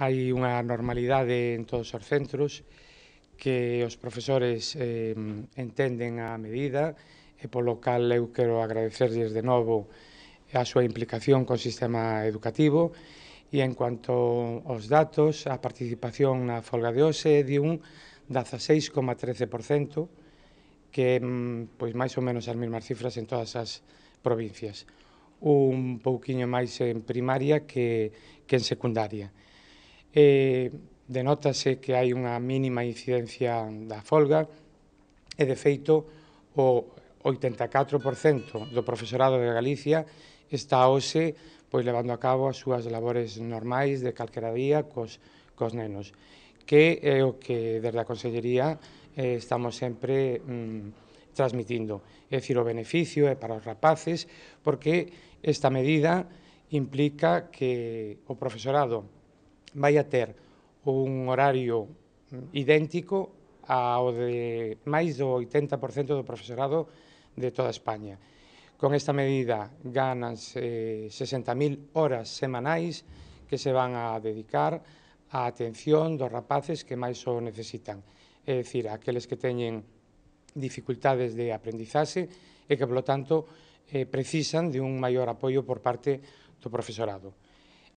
hai unha normalidade en todos os centros que os profesores eh, entenden a medida e polo cal eu quero agradecerlles de novo a súa implicación co sistema educativo e en cuanto aos datos, a participación na folga de hoxe é de un 16,13%, que mm, pois máis ou menos as mesmas cifras en todas as provincias. Un pouquiño máis en primaria que, que en secundaria eh, denótase que hai unha mínima incidencia da folga e, de feito, o 84% do profesorado de Galicia está hoxe pois levando a cabo as súas labores normais de calquera día cos, cos nenos, que é o que desde a Consellería eh, estamos sempre mm, transmitindo. É dicir, o beneficio é para os rapaces, porque esta medida implica que o profesorado vai a ter un horario mm, idéntico ao de máis do 80% do profesorado de toda España. Con esta medida ganan eh, 60.000 horas semanais que se van a dedicar á atención dos rapaces que máis o necesitan. É dicir, aqueles que teñen dificultades de aprendizaxe e que, polo tanto, eh, precisan de un maior apoio por parte do profesorado.